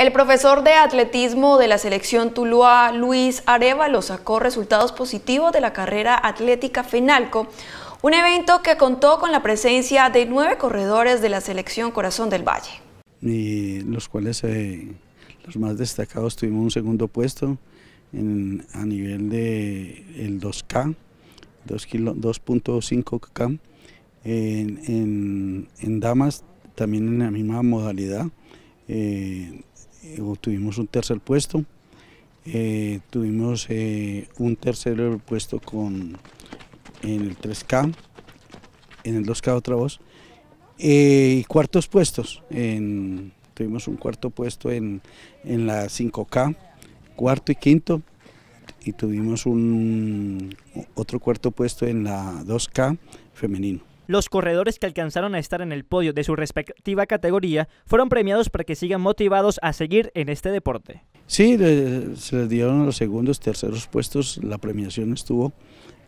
El profesor de atletismo de la selección Tuluá, Luis lo sacó resultados positivos de la carrera atlética FENALCO, un evento que contó con la presencia de nueve corredores de la selección Corazón del Valle. Y los cuales eh, los más destacados tuvimos un segundo puesto a nivel de 2K, 2.5K, en damas también en la misma modalidad eh, tuvimos un tercer puesto, eh, tuvimos eh, un tercer puesto con, en el 3K, en el 2K otra voz, y cuartos puestos, en, tuvimos un cuarto puesto en, en la 5K, cuarto y quinto, y tuvimos un, otro cuarto puesto en la 2K femenino. Los corredores que alcanzaron a estar en el podio de su respectiva categoría fueron premiados para que sigan motivados a seguir en este deporte. Sí, se les dieron los segundos, terceros puestos, la premiación estuvo,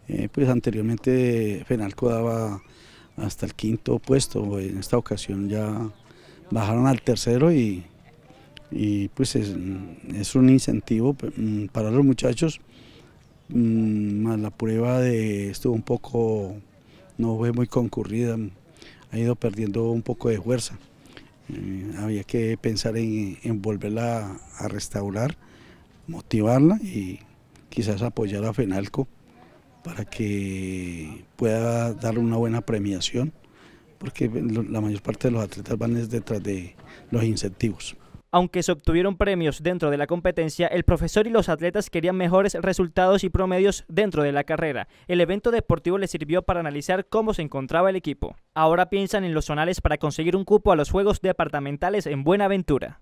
eh, pues anteriormente Fenalco daba hasta el quinto puesto, en esta ocasión ya bajaron al tercero y, pues es, un incentivo mm, para los muchachos, mm, la prueba de estuvo un poco no fue muy concurrida, ha ido perdiendo un poco de fuerza. Eh, había que pensar en, volverla a, restaurar, motivarla y quizás apoyar a FENALCO para que pueda darle una buena premiación, porque la mayor parte de los atletas van detrás de los incentivos. Aunque se obtuvieron premios dentro de la competencia, el profesor y los atletas querían mejores resultados y promedios dentro de la carrera. El evento deportivo les sirvió para analizar cómo se encontraba el equipo. Ahora piensan en los zonales para conseguir un cupo a los Juegos Departamentales en Buenaventura.